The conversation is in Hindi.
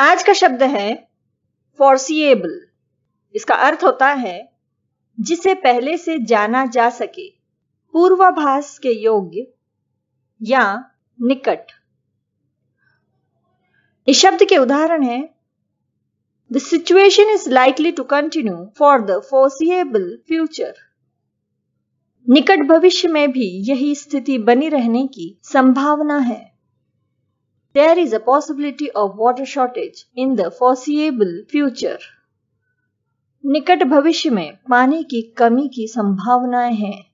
आज का शब्द है फोर्सिएबल इसका अर्थ होता है जिसे पहले से जाना जा सके पूर्वाभास के योग्य या निकट इस शब्द के उदाहरण है the situation is likely to continue for the foreseeable future निकट भविष्य में भी यही स्थिति बनी रहने की संभावना है there is a possibility of water shortage in the foreseeable future. निकट भविष्य में पानी की कमी की संभावनाएं हैं